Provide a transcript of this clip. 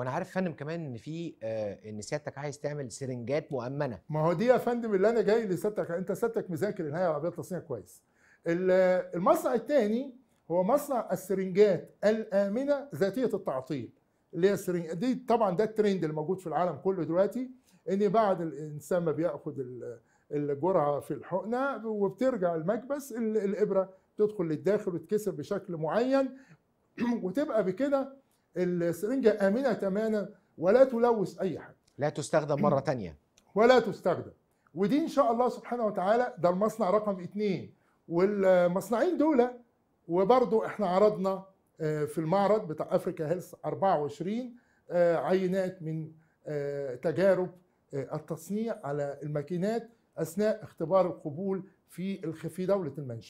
وانا عارف فندم كمان ان في آه ان سيادتك عايز تعمل سرنجات مؤمنه ما هو دي يا فندم اللي انا جاي لسيادتك انت سيادتك مذاكر الهيئه العربيه للتصنيع كويس المصنع الثاني هو مصنع السرنجات الامنه ذاتيه التعطيل اللي هي السرنج دي طبعا ده الترند اللي موجود في العالم كله دلوقتي ان بعد الانسان ما بياخد الجرعه في الحقنه وبترجع المكبس الابره تدخل للداخل وتكسر بشكل معين وتبقى بكده السرنجة آمنة تماما ولا تلوث أي حد لا تستخدم مرة تانية ولا تستخدم ودي إن شاء الله سبحانه وتعالى ده المصنع رقم اتنين والمصنعين دول وبرضو احنا عرضنا آه، في المعرض بتاع افريكا هيلث 24 آه، عينات من آه، تجارب التصنيع على الماكينات اثناء اختبار القبول في الخ... في دوله المنشا